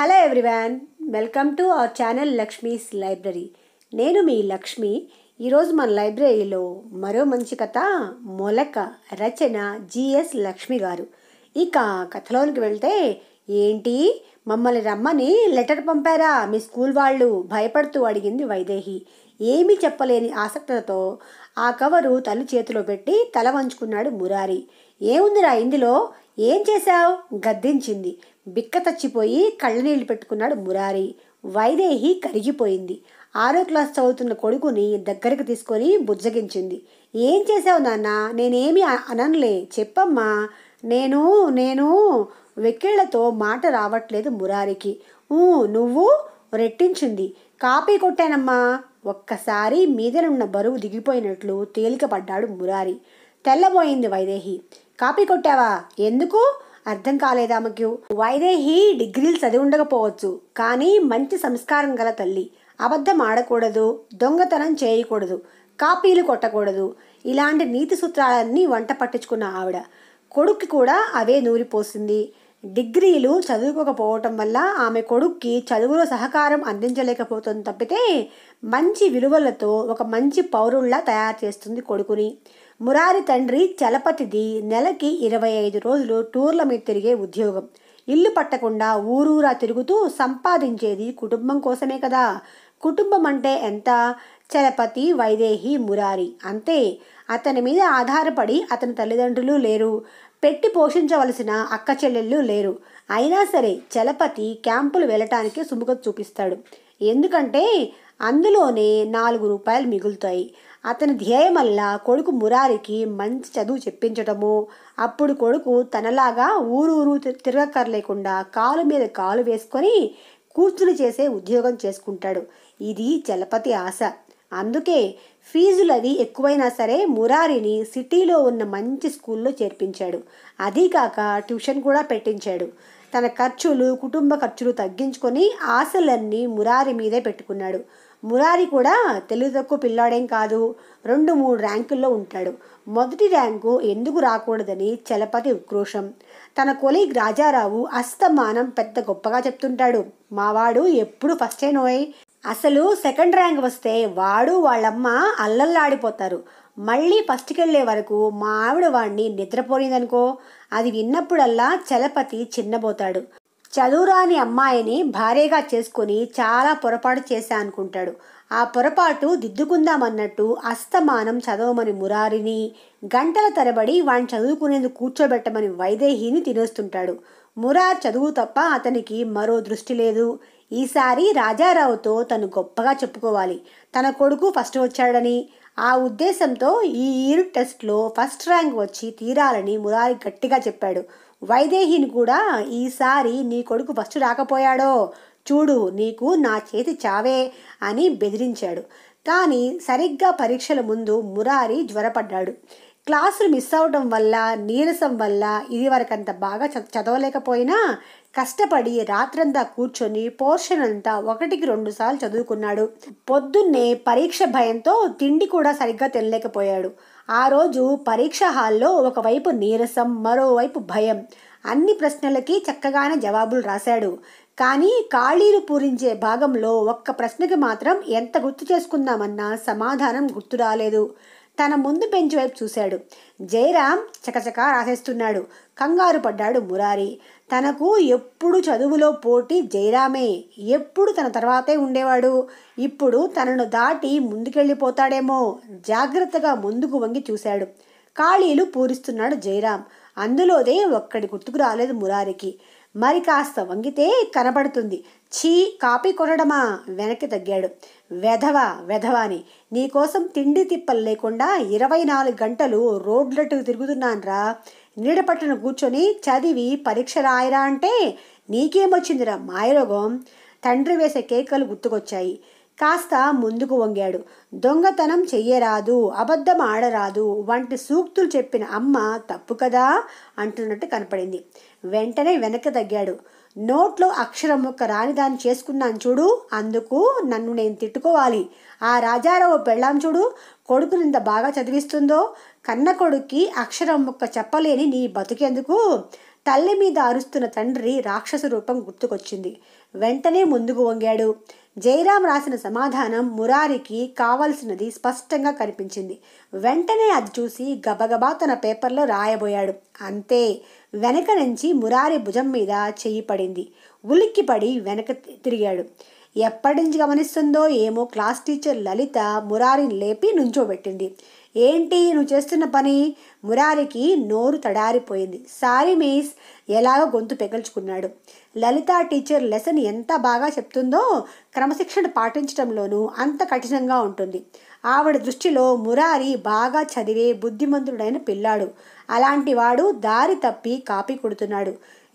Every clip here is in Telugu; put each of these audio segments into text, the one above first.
hello everyone welcome to our channel Lakshmi's library నేను మీ లక్ష్మి ఈరోజు మన లైబ్రరీలో మరో మంచి కథ మొలక రచన జిఎస్ లక్ష్మి గారు ఇక కథలోనికి వెళ్తే ఏంటి మమ్మల్ని రమ్మని లెటర్ పంపారా మీ స్కూల్ వాళ్ళు భయపడుతూ అడిగింది వైదేహి ఏమీ చెప్పలేని ఆసక్తతో ఆ కవరు తల్లి చేతిలో పెట్టి తల వంచుకున్నాడు మురారి ఏముందిరా ఇందులో ఏం చేశావు గద్దించింది బిక్క తచ్చిపోయి కళ్ళనీళ్ళు పెట్టుకున్నాడు మురారి వైదేహి కరిగిపోయింది ఆరో క్లాస్ చదువుతున్న కొడుకుని దగ్గరికి తీసుకొని బుజ్జగించింది ఏం చేసావు నాన్న నేనేమి అననులే చెప్పమ్మా నేను నేను వెక్కిళ్లతో మాట రావట్లేదు మురారికి నువ్వు రెట్టించింది కాపీ కొట్టానమ్మా ఒక్కసారి మీదనున్న బరువు దిగిపోయినట్లు తేలికపడ్డాడు మురారి తెల్లబోయింది వైదేహి కాపీ కొట్టావా ఎందుకు అర్థం కాలేదు ఆమెకు వైదేహి డిగ్రీలు చదివి ఉండకపోవచ్చు కానీ మంచి సంస్కారం గల తల్లి అబద్ధం ఆడకూడదు దొంగతనం చేయకూడదు కాపీలు కొట్టకూడదు ఇలాంటి నీతి సూత్రాలన్నీ వంట పట్టించుకున్న ఆవిడ కొడుక్కి కూడా అవే నూరిపోసింది డిగ్రీలు చదువుకోకపోవటం వల్ల ఆమె కొడుక్కి చదువులో సహకారం అందించలేకపోతుంది తప్పితే మంచి విలువలతో ఒక మంచి పౌరుల్లా తయారు చేస్తుంది కొడుకుని మురారి తండ్రి చలపతిది నెలకి ఇరవై ఐదు రోజులు టూర్ల మీద తిరిగే ఉద్యోగం ఇల్లు పట్టకుండా ఊరూరా తిరుగుతూ సంపాదించేది కుటుంబం కోసమే కదా కుటుంబం అంటే ఎంత చలపతి వైదేహి మురారి అంతే అతని మీద ఆధారపడి అతని తల్లిదండ్రులు లేరు పెట్టి పోషించవలసిన అక్క చెల్లెళ్ళు లేరు అయినా సరే చలపతి క్యాంపులు వెళ్ళటానికి సుముఖ చూపిస్తాడు ఎందుకంటే అందులోనే నాలుగు రూపాయలు మిగులుతాయి అతని ధ్యేయమల్లా కొడుకు మురారికి మంచి చదువు చెప్పించటము అప్పుడు కొడుకు తనలాగా ఊరు ఊరు తిరగక్కర్లేకుండా కాలు మీద కాలు వేసుకొని కూర్చుని చేసే ఉద్యోగం చేసుకుంటాడు ఇది చలపతి ఆశ అందుకే ఫీజులవి ఎక్కువైనా సరే మురారిని సిటీలో ఉన్న మంచి స్కూల్లో చేర్పించాడు అదీ కాక ట్యూషన్ కూడా పెట్టించాడు తన ఖర్చులు కుటుంబ ఖర్చులు తగ్గించుకొని ఆశలన్నీ మురారి మీదే పెట్టుకున్నాడు మురారి కూడా తెలుగు తక్కువ పిల్లాడేం కాదు రెండు మూడు ర్యాంకుల్లో ఉంటాడు మొదటి ర్యాంకు ఎందుకు రాకూడదని చలపతి ఉక్రోషం తన కొలీగ్ రాజారావు అస్తమానం పెద్ద గొప్పగా చెప్తుంటాడు మావాడు ఎప్పుడు ఫస్ట్ అయినోయ్ అసలు సెకండ్ ర్యాంక్ వస్తే వాడు వాళ్ళమ్మ అల్లల్లాడిపోతారు మళ్ళీ ఫస్ట్కెళ్ళే వరకు మా ఆవిడ వాడిని నిద్రపోయిందనుకో అది విన్నప్పుడల్లా చలపతి చిన్నబోతాడు చదువురాని అమ్మాయిని భార్యగా చేసుకొని చాలా పొరపాటు చేశా అనుకుంటాడు ఆ పొరపాటు దిద్దుకుందామన్నట్టు అస్తమానం చదవమని మురారిని గంటల తరబడి వాడిని చదువుకునేందుకు కూర్చోబెట్టమని వైదేహిని తినేస్తుంటాడు మురార్ చదువు తప్ప అతనికి మరో దృష్టి లేదు ఈసారి రాజారావుతో తను గొప్పగా చెప్పుకోవాలి తన కొడుకు ఫస్ట్ వచ్చాడని ఆ ఉద్దేశంతో ఈ ఇయర్ టెస్ట్లో ఫస్ట్ ర్యాంక్ వచ్చి తీరాలని మురారి గట్టిగా చెప్పాడు వైదేహిని కూడా ఈసారి నీ కొడుకు ఫస్ట్ రాకపోయాడో చూడు నీకు నా చేతి చావే అని బెదిరించాడు కానీ సరిగ్గా పరీక్షల ముందు మురారి జ్వరపడ్డాడు క్లాసులు మిస్ అవడం వల్ల నీరసం వల్ల ఇది వరకు అంత బాగా చదవలేకపోయినా కష్టపడి రాత్రంతా కూర్చొని పోర్షన్ అంతా ఒకటికి రెండు సార్లు చదువుకున్నాడు పొద్దున్నే పరీక్ష భయంతో తిండి కూడా సరిగ్గా తినలేకపోయాడు ఆ రోజు పరీక్ష హాల్లో ఒకవైపు నీరసం మరోవైపు భయం అన్ని ప్రశ్నలకి చక్కగానే జవాబులు రాశాడు కానీ ఖాళీలు పూరించే భాగంలో ఒక్క ప్రశ్నకి మాత్రం ఎంత గుర్తు చేసుకుందామన్నా సమాధానం గుర్తు రాలేదు తన ముందు బెంచ్ వైపు చూశాడు జయరాం చకచకా రాసేస్తున్నాడు కంగారు పడ్డాడు మురారి తనకు ఎప్పుడు చదువులో పోటీ జయరామే ఎప్పుడు తన తర్వాతే ఉండేవాడు ఇప్పుడు తనను దాటి ముందుకెళ్ళిపోతాడేమో జాగ్రత్తగా ముందుకు వంగి చూశాడు ఖాళీలు పూరిస్తున్నాడు జయరాం అందులోదే ఒక్కడి గుర్తుకు రాలేదు మురారికి మరి కాస్త వంగితే కనబడుతుంది ఛీ కాపీ కొనడమా వెనక్కి తగ్గాడు వెధవ వెధవా అని నీకోసం తిండి తిప్పలు లేకుండా ఇరవై నాలుగు గంటలు రోడ్లట్టు తిరుగుతున్నానరా నీడపట్టున కూర్చొని చదివి పరీక్ష రాయరా అంటే నీకేమొచ్చిందిరా మాయరోగం తండ్రి వేసే కేకలు గుర్తుకొచ్చాయి కాస్త ముందుకు వంగాడు దొంగతనం చెయ్యరాదు అబద్ధం ఆడరాదు వంటి సూక్తులు చెప్పిన అమ్మ తప్పు కదా అంటున్నట్టు కనపడింది వెంటనే వెనక తగ్గాడు నోట్లో అక్షరం ఒక్క రాని దాన్ని చేసుకున్నాను చూడు అందుకు నన్ను నేను తిట్టుకోవాలి ఆ రాజారావు పెళ్ళాం చూడు నింద బాగా చదివిస్తుందో కన్న కొడుక్కి అక్షరం ఒక్క చెప్పలేని నీ బతుకెందుకు తల్లి మీద అరుస్తున్న తండ్రి రాక్షస రూపం గుర్తుకొచ్చింది వెంటనే ముందుకు వంగాడు జయరాం రాసిన సమాధానం మురారికి కావలసినది స్పష్టంగా కనిపించింది వెంటనే అది చూసి గబగబా తన పేపర్లో రాయబోయాడు అంతే వెనక నుంచి మురారి భుజం మీద చెయ్యి పడింది ఉలిక్కిపడి వెనక తిరిగాడు ఎప్పటి నుంచి గమనిస్తుందో ఏమో క్లాస్ టీచర్ లలిత మురారిని లేపి నుంచోబెట్టింది ఏంటి నువ్వు చేస్తున్న పని మురారికి నోరు తడారిపోయింది సారీ మీస్ ఎలాగో గొంతు పెగల్చుకున్నాడు లలిత టీచర్ లెసన్ ఎంత బాగా చెప్తుందో క్రమశిక్షణ పాటించడంలోనూ అంత కఠినంగా ఉంటుంది ఆవిడ దృష్టిలో మురారి బాగా చదివే బుద్ధిమంతుడైన పిల్లాడు అలాంటి వాడు దారి తప్పి కాపీ కొడుతున్నాడు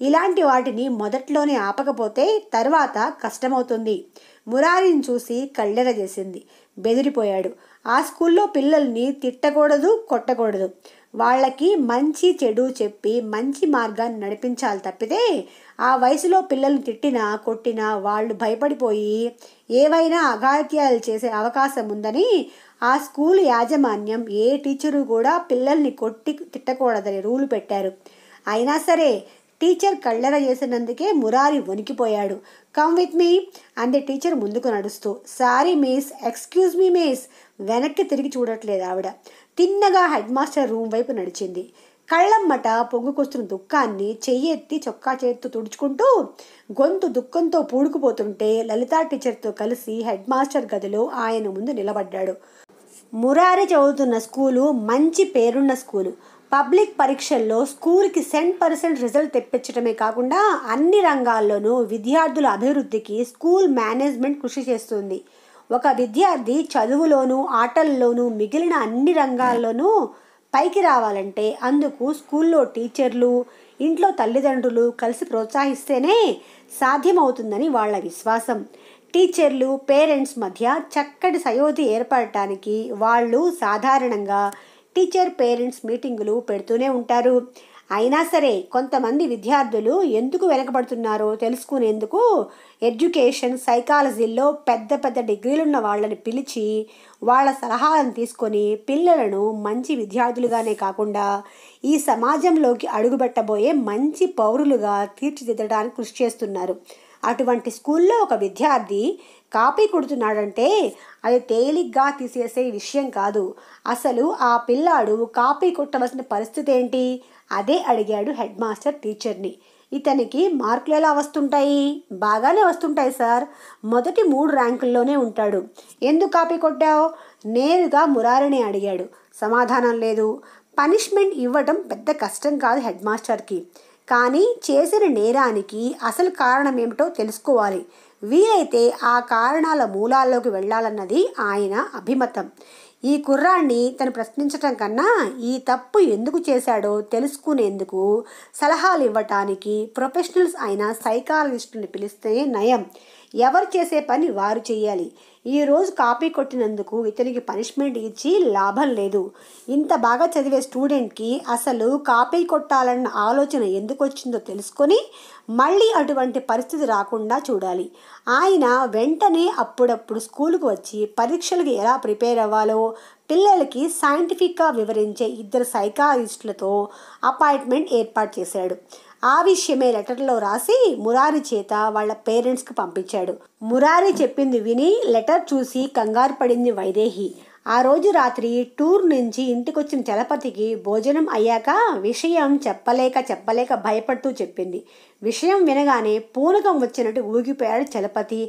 ఇలాంటి వాటిని మొదట్లోనే ఆపకపోతే తర్వాత కష్టమవుతుంది మురారిని చూసి కళ్ళెర చేసింది బెదిరిపోయాడు ఆ స్కూల్లో పిల్లల్ని తిట్టకూడదు కొట్టకూడదు వాళ్ళకి మంచి చెడు చెప్పి మంచి మార్గాన్ని నడిపించాలి తప్పితే ఆ వయసులో పిల్లల్ని తిట్టినా కొట్టినా వాళ్ళు భయపడిపోయి ఏవైనా అఘాత్యాలు చేసే అవకాశం ఉందని ఆ స్కూల్ యాజమాన్యం ఏ టీచరు కూడా పిల్లల్ని కొట్టి తిట్టకూడదని రూలు పెట్టారు అయినా సరే టీచర్ కళ్ళెర చేసినందుకే మురారి వణికిపోయాడు కమ్ విత్ మీ అంది టీచర్ ముందుకు నడుస్తూ sorry miss excuse me miss వెనక్కి తిరిగి చూడట్లేదు ఆవిడ తిన్నగా హెడ్ మాస్టర్ రూమ్ వైపు నడిచింది కళ్ళమ్మట పొంగుకొస్తున్న దుఃఖాన్ని చెయ్యెత్తి చొక్కా చేతితో తుడుచుకుంటూ గొంతు దుఃఖంతో పూడుకుపోతుంటే లలితా టీచర్తో కలిసి హెడ్ మాస్టర్ గదిలో ఆయన ముందు నిలబడ్డాడు మురారి చదువుతున్న స్కూలు మంచి పేరున్న స్కూలు పబ్లిక్ పరీక్షల్లో స్కూల్కి సెంట్ పర్సెంట్ రిజల్ట్ తెప్పించడమే కాకుండా అన్ని రంగాల్లోనూ విద్యార్థుల అభివృద్ధికి స్కూల్ మేనేజ్మెంట్ కృషి చేస్తుంది ఒక విద్యార్థి చదువులోనూ ఆటల్లోనూ మిగిలిన అన్ని రంగాల్లోనూ పైకి రావాలంటే అందుకు స్కూల్లో టీచర్లు ఇంట్లో తల్లిదండ్రులు కలిసి ప్రోత్సహిస్తేనే సాధ్యమవుతుందని వాళ్ళ విశ్వాసం టీచర్లు పేరెంట్స్ మధ్య చక్కటి సయోధి ఏర్పడటానికి వాళ్ళు సాధారణంగా టీచర్ పేరెంట్స్ మీటింగులు పెడుతూనే ఉంటారు అయినా సరే కొంతమంది విద్యార్థులు ఎందుకు వెనకబడుతున్నారో తెలుసుకునేందుకు ఎడ్యుకేషన్ సైకాలజీలో పెద్ద పెద్ద డిగ్రీలున్న వాళ్ళని పిలిచి వాళ్ళ సలహాలను తీసుకొని పిల్లలను మంచి విద్యార్థులుగానే కాకుండా ఈ సమాజంలోకి అడుగుపెట్టబోయే మంచి పౌరులుగా తీర్చిదిద్దడానికి కృషి చేస్తున్నారు అటువంటి స్కూల్లో ఒక విద్యార్థి కాపీ కొడుతున్నాడంటే అది తేలిగ్గా తీసేసే విషయం కాదు అసలు ఆ పిల్లాడు కాపీ కొట్టవలసిన పరిస్థితి ఏంటి అదే అడిగాడు హెడ్ మాస్టర్ టీచర్ని ఇతనికి మార్కులు ఎలా వస్తుంటాయి బాగానే వస్తుంటాయి సార్ మొదటి మూడు ర్యాంకుల్లోనే ఉంటాడు ఎందుకు కాపీ కొట్టావు నేరుగా మురారిని అడిగాడు సమాధానం లేదు పనిష్మెంట్ ఇవ్వటం పెద్ద కష్టం కాదు హెడ్ మాస్టర్కి కానీ చేసిన నేరానికి అసలు కారణం ఏమిటో తెలుసుకోవాలి వీలైతే ఆ కారణాల మూలాల్లోకి వెళ్ళాలన్నది ఆయన అభిమతం ఈ కుర్రాన్ని తను ప్రశ్నించటం కన్నా ఈ తప్పు ఎందుకు చేశాడో తెలుసుకునేందుకు సలహాలు ఇవ్వటానికి ప్రొఫెషనల్స్ అయిన సైకాలజిస్టుని పిలిస్తే నయం ఎవరు చేసే పని వారు చేయాలి ఈరోజు కాపీ కొట్టినందుకు ఇతనికి పనిష్మెంట్ ఇచ్చి లాభం లేదు ఇంత బాగా చదివే స్టూడెంట్కి అసలు కాపీ కొట్టాలన్న ఆలోచన ఎందుకు వచ్చిందో తెలుసుకొని మళ్ళీ అటువంటి పరిస్థితి రాకుండా చూడాలి ఆయన వెంటనే అప్పుడప్పుడు స్కూల్కు వచ్చి పరీక్షలకు ఎలా ప్రిపేర్ అవ్వాలో పిల్లలకి సైంటిఫిక్గా వివరించే ఇద్దరు సైకాలజిస్టులతో అపాయింట్మెంట్ ఏర్పాటు చేశాడు ఆ విషయమే లెటర్లో రాసి మురారి చేత వాళ్ళ పేరెంట్స్కి పంపించాడు మురారి చెప్పింది విని లెటర్ చూసి కంగారు పడింది వైదేహి ఆ రోజు రాత్రి టూర్ నుంచి ఇంటికొచ్చిన చలపతికి భోజనం అయ్యాక విషయం చెప్పలేక చెప్పలేక భయపడుతూ చెప్పింది విషయం వినగానే పూనకం వచ్చినట్టు ఊగిపోయాడు చలపతి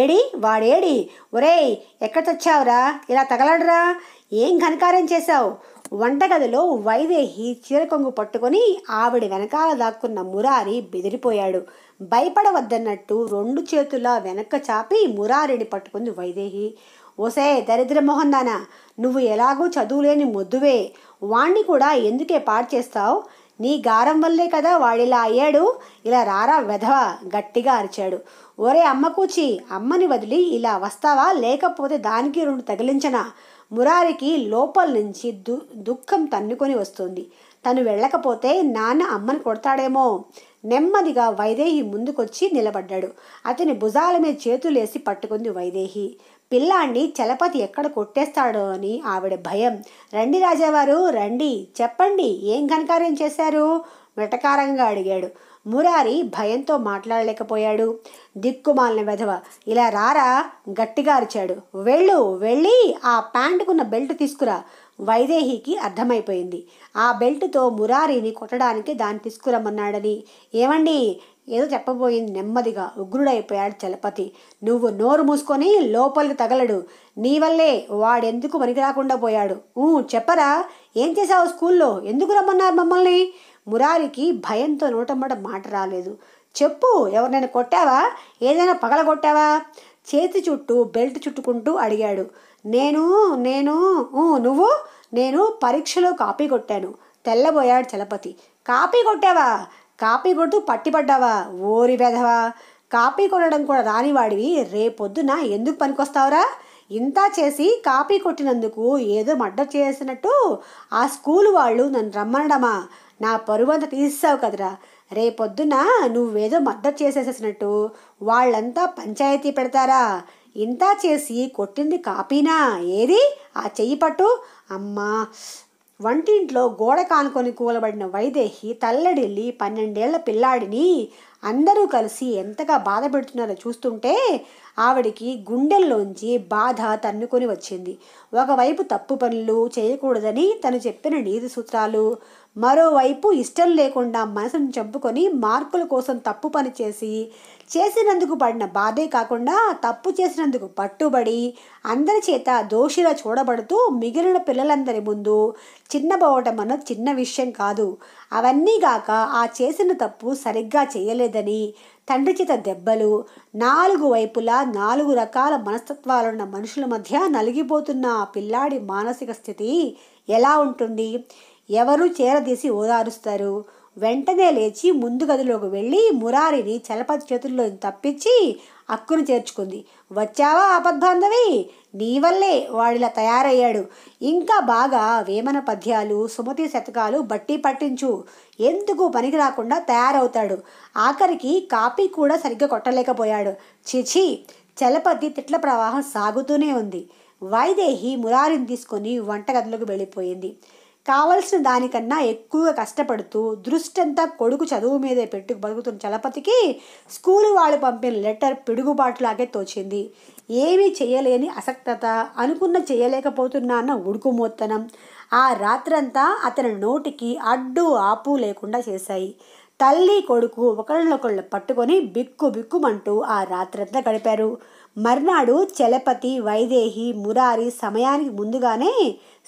ఏడి వాడేడి ఒరేయ్ ఎక్కడ తెచ్చావురా ఇలా తగలడరా ఏం ఘనకారం చేశావు వంటగదిలో వైదేహి చీరకొంగు పట్టుకొని ఆవిడ వెనకాల దాక్కున్న మురారి బెదిరిపోయాడు భయపడవద్దన్నట్టు రెండు చేతుల వెనక్క చాపి మురారిని పట్టుకుంది వైదేహి ఒసే దరిద్ర మోహందానా నువ్వు ఎలాగూ చదువులేని మొద్దువే వాణ్ణి కూడా ఎందుకే పాడు చేస్తావు నీ గారం వల్లే కదా వాడిలా అయ్యాడు ఇలా రారా వెధవ గట్టిగా అరిచాడు ఒరే అమ్మ కూచి అమ్మని వదిలి ఇలా వస్తావా లేకపోతే దానికి రెండు తగిలించనా మురారికి లోపల నుంచి దు దుఃఖం తన్నుకొని వస్తుంది తను వెళ్ళకపోతే నాన్న అమ్మని కొడతాడేమో నెమ్మదిగా వైదేహి ముందుకొచ్చి నిలబడ్డాడు అతని భుజాల మీద చేతులేసి పట్టుకుంది వైదేహి పిల్లాన్ని చలపతి ఎక్కడ కొట్టేస్తాడో అని ఆవిడ భయం రండి రాజావారు రండి చెప్పండి ఏం ఘనకార్యం చేశారు వెటకారంగా అడిగాడు మురారి భయంతో మాట్లాడలేకపోయాడు దిక్కుమాలిన వెధవ ఇలా రారా గట్టిగా అరిచాడు వెళ్ళు వెళ్ళి ఆ ప్యాంటుకున్న బెల్ట్ తీసుకురా వైదేహికి అర్థమైపోయింది ఆ బెల్ట్తో మురారిని కొట్టడానికి దాన్ని తీసుకురమ్మన్నాడని ఏమండి ఏదో చెప్పబోయింది నెమ్మదిగా ఉగ్రుడైపోయాడు చలపతి నువ్వు నోరు మూసుకొని లోపలికి తగలడు నీ వల్లే వాడెందుకు మనికి రాకుండా పోయాడు చెప్పరా ఏం చేశావు స్కూల్లో ఎందుకు రమ్మన్నారు మమ్మల్ని మురారికి భయంతో నోటమ్మట మాట రాలేదు చెప్పు ఎవరినైనా కొట్టావా ఏదైనా పగలగొట్టావా చేతి చుట్టూ బెల్ట్ చుట్టుకుంటూ అడిగాడు నేను నేను నువ్వు నేను పరీక్షలో కాపీ కొట్టాను తెల్లబోయాడు చలపతి కాపీ కొట్టావా కాపీ కొడుతూ పట్టిపడ్డావా ఓరి వెధవా కాపీ కొట్టడం కూడా రానివాడివి రేపొద్దున ఎందుకు పనికొస్తావురా ఇంత చేసి కాపీ కొట్టినందుకు ఏదో మడ్డ చేసినట్టు ఆ స్కూల్ వాళ్ళు నన్ను రమ్మనడమా నా పరువంతా తీసావు కదరా రేపొద్దున నువ్వేదో మద్దతు చేసేసేసినట్టు వాళ్ళంతా పంచాయతీ పెడతారా ఇంత చేసి కొట్టింది కాపీనా ఏది ఆ చెయ్యి పట్టు అమ్మా వంటింట్లో గోడ కానుకొని కూలబడిన వైదేహి తల్లడిల్లి పన్నెండేళ్ల పిల్లాడిని అందరూ కలిసి ఎంతగా బాధ పెడుతున్నారో చూస్తుంటే ఆవిడికి గుండెల్లోంచి బాధ తన్నుకొని వచ్చింది ఒకవైపు తప్పు పనులు చేయకూడదని తను చెప్పిన నీతి సూత్రాలు మరోవైపు ఇష్టం లేకుండా మనసును చంపుకొని మార్కుల కోసం తప్పు పని చేసి చేసినందుకు పడిన బాధే కాకుండా తప్పు చేసినందుకు పట్టుబడి అందరి చేత దోషిలా చూడబడుతూ మిగిలిన పిల్లలందరి ముందు చిన్నబోవటం అన్న చిన్న విషయం కాదు అవన్నీ గాక ఆ చేసిన తప్పు సరిగ్గా చేయలేదని తండ్రి చేత దెబ్బలు నాలుగు వైపులా నాలుగు రకాల మనస్తత్వాలున్న మనుషుల మధ్య నలిగిపోతున్న ఆ పిల్లాడి మానసిక స్థితి ఎలా ఉంటుంది ఎవరు చేరదీసి ఓదారుస్తారు వెంటనే లేచి ముందు గదిలోకి వెళ్ళి మురారిని చలపతి చేతుల్లో తప్పించి అక్కును చేర్చుకుంది వచ్చావా ఆపద్బాంధవి నీ వల్లే వాడిలా తయారయ్యాడు ఇంకా బాగా వేమన పద్యాలు సుమతి శతకాలు బట్టి పట్టించు ఎందుకు పనికి రాకుండా తయారవుతాడు ఆఖరికి కాపీ కూడా సరిగ్గా కొట్టలేకపోయాడు చిచి చలపతి తిట్ల ప్రవాహం సాగుతూనే ఉంది వైదేహి మురారిని తీసుకొని వంటగదిలోకి వెళ్ళిపోయింది కావలసిన దానికన్నా ఎక్కువగా కష్టపడుతూ దృష్టంతా కొడుకు చదువు మీదే పెట్టుకు బతుకుతున్న చలపతికి స్కూలు వాళ్ళు పంపిన లెటర్ పిడుగుబాటులాగే తోచింది ఏమీ చేయలేని అసక్తత అనుకున్న చేయలేకపోతున్నా ఉడుకు ఉడుకుమోత్తనం ఆ రాత్రంతా అతని నోటికి అడ్డు ఆపు లేకుండా చేశాయి తల్లి కొడుకు ఒకళ్ళనొకళ్ళు పట్టుకొని బిక్కు బిక్కుమంటూ ఆ రాత్రంతా గడిపారు మర్నాడు చలపతి వైదేహి మురారి సమయానికి ముందుగానే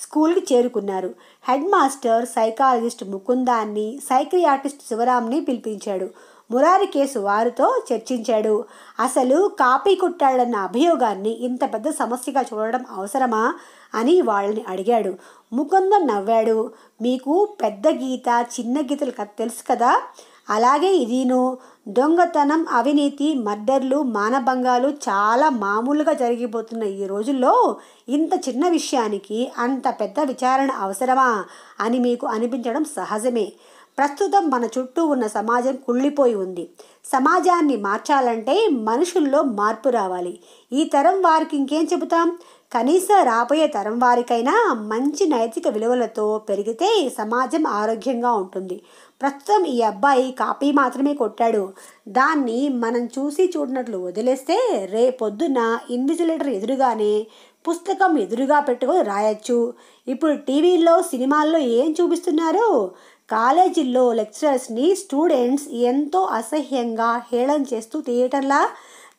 స్కూల్కి చేరుకున్నారు హెడ్ మాస్టర్ సైకాలజిస్ట్ ముకుందాన్ని సైక్రియాటిస్ట్ శివరాంని పిలిపించాడు మురారి కేసు వారితో చర్చించాడు అసలు కాపీ కొట్టాడన్న అభియోగాన్ని ఇంత పెద్ద సమస్యగా చూడడం అవసరమా అని వాళ్ళని అడిగాడు ముకుందం నవ్వాడు మీకు పెద్ద గీత చిన్న గీతలు తెలుసు కదా అలాగే ఇదీను దొంగతనం అవినీతి మర్డర్లు మానభంగాలు చాలా మామూలుగా జరిగిపోతున్న ఈ రోజుల్లో ఇంత చిన్న విషయానికి అంత పెద్ద విచారణ అవసరమా అని మీకు అనిపించడం సహజమే ప్రస్తుతం మన చుట్టూ ఉన్న సమాజం కుళ్ళిపోయి ఉంది సమాజాన్ని మార్చాలంటే మనుషుల్లో మార్పు రావాలి ఈ తరం వారికి ఇంకేం చెబుతాం కనీసం రాబోయే తరం వారికైనా మంచి నైతిక విలువలతో పెరిగితే సమాజం ఆరోగ్యంగా ఉంటుంది ప్రస్తుతం ఈ అబ్బాయి కాపీ మాత్రమే కొట్టాడు దాన్ని మనం చూసి చూడనట్లు వదిలేస్తే రేపొద్దున ఇన్విజిలేటర్ ఎదురుగానే పుస్తకం ఎదురుగా పెట్టుకొని రాయొచ్చు ఇప్పుడు టీవీల్లో సినిమాల్లో ఏం చూపిస్తున్నారు కాలేజీల్లో లెక్చరర్స్ని స్టూడెంట్స్ ఎంతో అసహ్యంగా హేళన చేస్తూ థియేటర్లా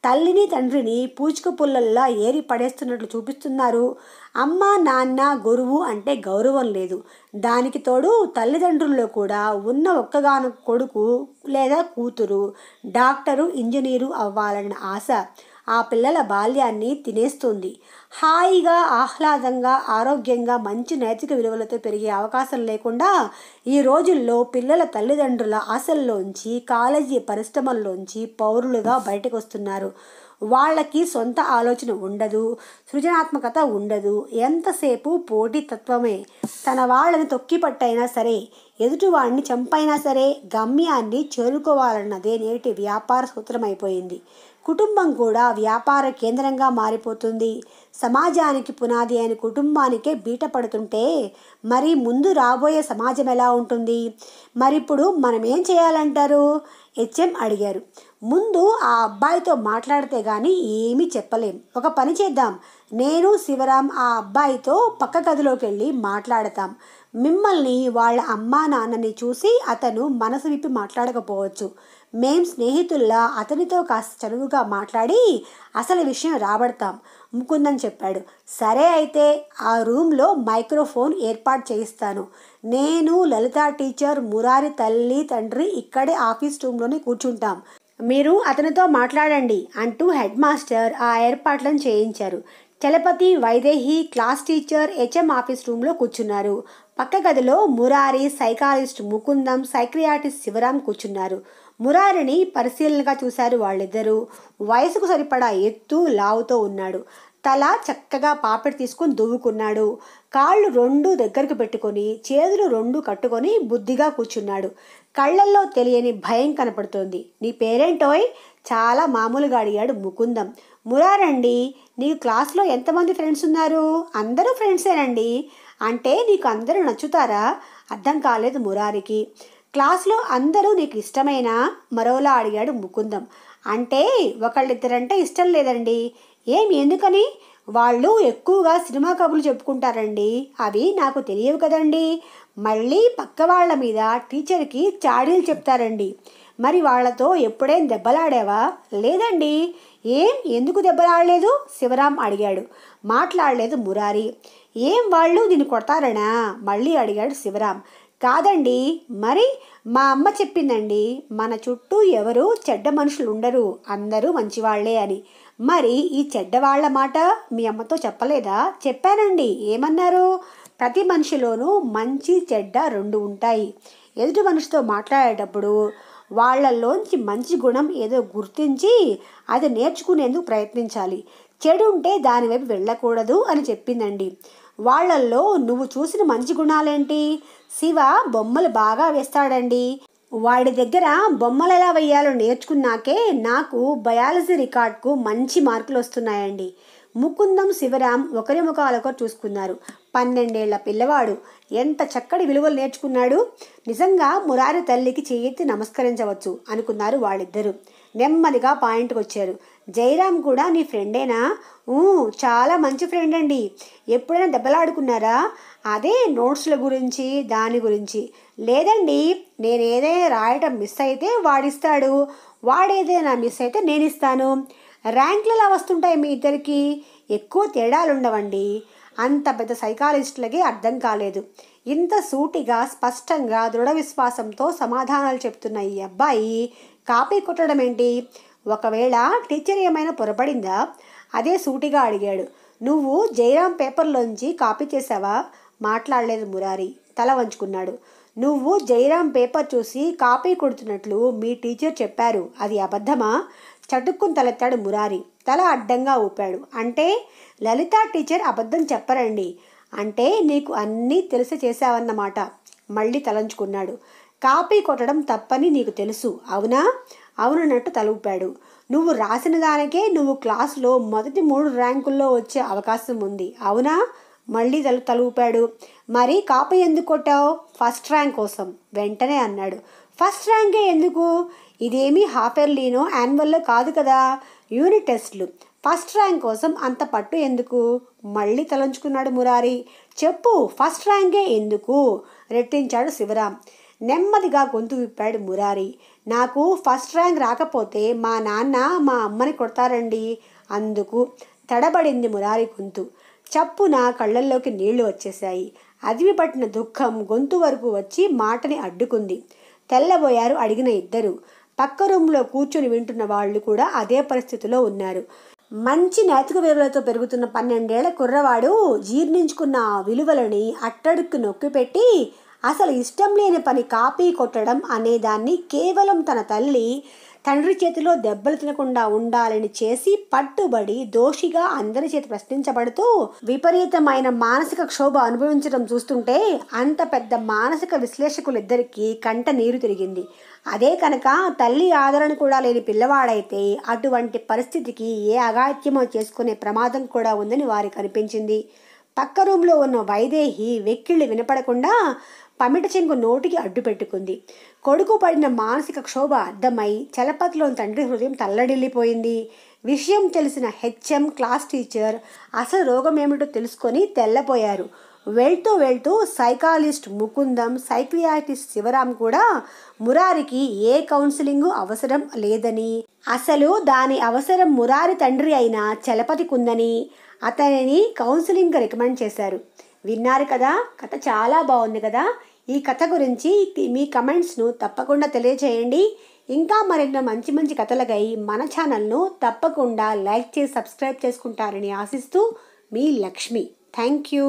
తల్లిని తండ్రిని పూచిక పుల్లల్లా ఏరి పడేస్తున్నట్లు చూపిస్తున్నారు అమ్మ నాన్న గురువు అంటే గౌరవం లేదు దానికి తోడు తల్లిదండ్రుల్లో కూడా ఉన్న ఒక్కగాను కొడుకు లేదా కూతురు డాక్టరు ఇంజనీరు అవ్వాలన్న ఆశ ఆ పిల్లల బాల్యాన్ని తినేస్తుంది హాయిగా ఆహ్లాదంగా ఆరోగ్యంగా మంచి నైతిక విలువలతో పెరిగే అవకాశం లేకుండా ఈ రోజుల్లో పిల్లల తల్లిదండ్రుల ఆశల్లోంచి కాలేజీ పరిశ్రమల్లోంచి పౌరులుగా బయటకు వస్తున్నారు వాళ్ళకి సొంత ఆలోచన ఉండదు సృజనాత్మకత ఉండదు ఎంతసేపు పోటీతత్వమే తన వాళ్ళని తొక్కిపట్టైనా సరే ఎదుటివాడిని చంపైనా సరే గమ్యాన్ని చేరుకోవాలన్నదే నేటి వ్యాపార సూత్రమైపోయింది కుటుంబం కూడా వ్యాపార కేంద్రంగా మారిపోతుంది సమాజానికి పునాది అయిన కుటుంబానికే బీట పడుతుంటే మరి ముందు రాబోయే సమాజం ఎలా ఉంటుంది మరి ఇప్పుడు మనం ఏం చేయాలంటారు హెచ్ఎం అడిగారు ముందు ఆ అబ్బాయితో మాట్లాడితే కానీ ఏమీ చెప్పలేం ఒక పని చేద్దాం నేను శివరాం ఆ అబ్బాయితో పక్క గదిలోకి వెళ్ళి మాట్లాడతాం మిమ్మల్ని వాళ్ళ అమ్మా నాన్నని చూసి అతను మనసు విప్పి మాట్లాడకపోవచ్చు మేం స్నేహితుల్లా అతనితో కాస్త చనువుగా మాట్లాడి అసలు విషయం రాబడతాం ముకుందని చెప్పాడు సరే అయితే ఆ రూమ్లో మైక్రోఫోన్ ఏర్పాటు చేయిస్తాను నేను లలిత టీచర్ మురారి తల్లి తండ్రి ఇక్కడే ఆఫీస్ రూమ్లోనే కూర్చుంటాం మీరు అతనితో మాట్లాడండి అంటూ హెడ్ మాస్టర్ ఆ ఏర్పాట్లను చేయించారు Chalapathi Vaidehi class teacher HM office రూమ్లో కూర్చున్నారు పక్క గదిలో మురారి సైకాలజిస్ట్ ముకుందం సైక్రియాటిస్ట్ శివరామ్ కూర్చున్నారు మురారిని పరిశీలనగా చూశారు వాళ్ళిద్దరూ వయసుకు సరిపడా ఎత్తు లావుతో ఉన్నాడు తల చక్కగా పాపిడి తీసుకొని దువ్వుకున్నాడు కాళ్ళు రెండు దగ్గరకు పెట్టుకొని చేతులు రెండు కట్టుకొని బుద్ధిగా కూర్చున్నాడు కళ్ళల్లో తెలియని భయం కనపడుతోంది నీ పేరేంటోయ్ చాలా మామూలుగా అడిగాడు ముకుందం మురారండి నీకు క్లాస్లో ఎంతమంది ఫ్రెండ్స్ ఉన్నారు అందరూ ఫ్రెండ్సేనండి అంటే నీకు అందరూ నచ్చుతారా అర్థం కాలేదు మురారికి క్లాస్లో అందరూ నీకు ఇష్టమైన మరోలా అడిగాడు ముకుందం అంటే ఒకళ్ళిద్దరంటే ఇష్టం లేదండి ఏం ఎందుకని వాళ్ళు ఎక్కువగా సినిమా కబులు చెప్పుకుంటారండి అవి నాకు తెలియవు కదండి మళ్ళీ పక్క వాళ్ళ మీద టీచర్కి చాడీలు చెప్తారండి మరి వాళ్ళతో ఎప్పుడేం దెబ్బలాడావా లేదండి ఏం ఎందుకు దెబ్బలాడలేదు శివరాం అడిగాడు మాట్లాడలేదు మురారి ఏం వాళ్ళు దీన్ని కొడతారనా మళ్ళీ అడిగాడు శివరాం కాదండి మరి మా అమ్మ చెప్పిందండి మన చుట్టూ ఎవరు చెడ్డ మనుషులు ఉండరు అందరూ మంచివాళ్లే అని మరి ఈ చెడ్డవాళ్ల మాట మీ అమ్మతో చెప్పలేదా చెప్పానండి ఏమన్నారు ప్రతి మనిషిలోనూ మంచి చెడ్డ రెండు ఉంటాయి ఎదుటి మనిషితో మాట్లాడేటప్పుడు వాళ్లలోంచి మంచి గుణం ఏదో గుర్తించి అది నేర్చుకునేందుకు ప్రయత్నించాలి చెడు ఉంటే దానివైపు వెళ్ళకూడదు అని చెప్పిందండి వాళ్లల్లో నువ్వు చూసిన మంచి గుణాలేంటి శివ బొమ్మలు బాగా వేస్తాడండి వాడి దగ్గర బొమ్మలు ఎలా వేయాలో నేర్చుకున్నాకే నాకు బయాలజీ రికార్డ్కు మంచి మార్కులు వస్తున్నాయండి ముకుందం శివరాం ఒకరి ముఖాలొకరు చూసుకున్నారు పన్నెండేళ్ల పిల్లవాడు ఎంత చక్కటి విలువలు నేర్చుకున్నాడు నిజంగా మురారి తల్లికి చేయెత్తి నమస్కరించవచ్చు అనుకున్నారు వాళ్ళిద్దరూ నెమ్మదిగా పాయింట్కి వచ్చారు జయరామ్ కూడా నీ ఫ్రెండేనా చాలా మంచి ఫ్రెండ్ అండి ఎప్పుడైనా దెబ్బలాడుకున్నారా అదే నోట్స్ల గురించి దాని గురించి లేదండి నేను ఏదైనా రాయటం మిస్ అయితే వాడిస్తాడు వాడేదైనా మిస్ అయితే నేను ఇస్తాను ర్యాంకులు ఎలా వస్తుంటాయి మీ ఇద్దరికి ఎక్కువ తేడాలు ఉండవండి అంత పెద్ద సైకాలజిస్టులకి అర్థం కాలేదు ఇంత సూటిగా స్పష్టంగా దృఢ విశ్వాసంతో సమాధానాలు చెప్తున్న ఈ అబ్బాయి కాపీ కొట్టడం ఏంటి ఒకవేళ టీచర్ ఏమైనా పొరపడిందా అదే సూటిగా అడిగాడు నువ్వు జయరాం పేపర్లోంచి కాపీ చేసావా మాట్లాడలేదు మురారి తల వంచుకున్నాడు నువ్వు జయరాం పేపర్ చూసి కాపీ కొడుతున్నట్లు మీ టీచర్ చెప్పారు అది అబద్ధమా చటుక్కుని తలెత్తాడు మురారి తల అడ్డంగా ఊపాడు అంటే లలిత టీచర్ అబద్ధం చెప్పరండి అంటే నీకు అన్నీ తెలిసి చేశావన్నమాట మళ్ళీ తలంచుకున్నాడు కాపీ కొట్టడం తప్పని నీకు తెలుసు అవునా అవునన్నట్టు తలూపాడు నువ్వు రాసిన దానికే నువ్వు క్లాసులో మొదటి మూడు ర్యాంకుల్లో వచ్చే అవకాశం ఉంది అవునా మళ్ళీ తల తలూపాడు మరి కాపీ ఎందుకు కొట్టావు ఫస్ట్ ర్యాంక్ కోసం వెంటనే అన్నాడు ఫస్ట్ ర్యాంకే ఎందుకు ఇదేమీ హాఫ్ ఇయర్లీనో యాన్యువల్లో కాదు కదా యూనిట్ టెస్ట్లు ఫస్ట్ ర్యాంక్ కోసం అంత పట్టు ఎందుకు మళ్ళీ తలంచుకున్నాడు మురారి చెప్పు ఫస్ట్ ర్యాంకే ఎందుకు రెట్టించాడు శివరాం నెమ్మదిగా గొంతు విప్పాడు మురారి నాకు ఫస్ట్ ర్యాంక్ రాకపోతే మా నాన్న మా అమ్మని కొడతారండి అందుకు తడబడింది మురారి గొంతు చప్పున కళ్ళల్లోకి నీళ్లు వచ్చేశాయి అదివి పట్టిన దుఃఖం గొంతు వరకు వచ్చి మాటని అడ్డుకుంది తెల్లబోయారు అడిగిన ఇద్దరు పక్క రూమ్లో కూర్చుని వింటున్న వాళ్ళు కూడా అదే పరిస్థితిలో ఉన్నారు మంచి నైతిక విలువలతో పెరుగుతున్న పన్నెండేళ్ల కుర్రవాడు జీర్ణించుకున్న విలువలని అట్టడుక్కు నొక్కిపెట్టి అసలు ఇష్టం లేని పని కాపీ కొట్టడం అనేదాన్ని కేవలం తన తల్లి తండ్రి చేతిలో దెబ్బలు తినకుండా ఉండాలని చేసి పట్టుబడి దోషిగా అందరి చేతి ప్రశ్నించబడుతూ విపరీతమైన మానసిక క్షోభ అనుభవించడం చూస్తుంటే అంత పెద్ద మానసిక విశ్లేషకులిద్దరికీ కంట నీరు తిరిగింది అదే కనుక తల్లి ఆదరణ కూడా లేని పిల్లవాడైతే అటువంటి పరిస్థితికి ఏ అగాత్యమో చేసుకునే ప్రమాదం కూడా ఉందని వారికి అనిపించింది పక్క రూమ్లో ఉన్న వైదేహి వెక్కిళ్ళు వినపడకుండా పమిట చెంగు నోటికి అడ్డు పెట్టుకుంది కొడుకు పడిన మానసిక క్షోభ అర్థమై చలపతిలోని తండ్రి హృదయం తల్లడిల్లిపోయింది విషయం తెలిసిన హెచ్ఎం క్లాస్ టీచర్ అసలు రోగం ఏమిటో తెలుసుకొని తెల్లపోయారు వెళ్తూ వెళ్తూ సైకాలిస్ట్ ముకుందం సైక్రియాటిస్ట్ శివరాం కూడా మురారికి ఏ కౌన్సిలింగ్ అవసరం లేదని అసలు దాని అవసరం మురారి తండ్రి అయిన చలపతికుందని అతనిని కౌన్సిలింగ్ రికమెండ్ చేశారు విన్నారు కదా కథ చాలా బాగుంది కదా ఈ కథ గురించి మీ కమెంట్స్ను తప్పకుండా తెలియజేయండి ఇంకా మరెన్నో మంచి మంచి కథలకై మన ఛానల్ను తప్పకుండా లైక్ చేసి సబ్స్క్రైబ్ చేసుకుంటారని ఆశిస్తూ మీ లక్ష్మి థ్యాంక్ యూ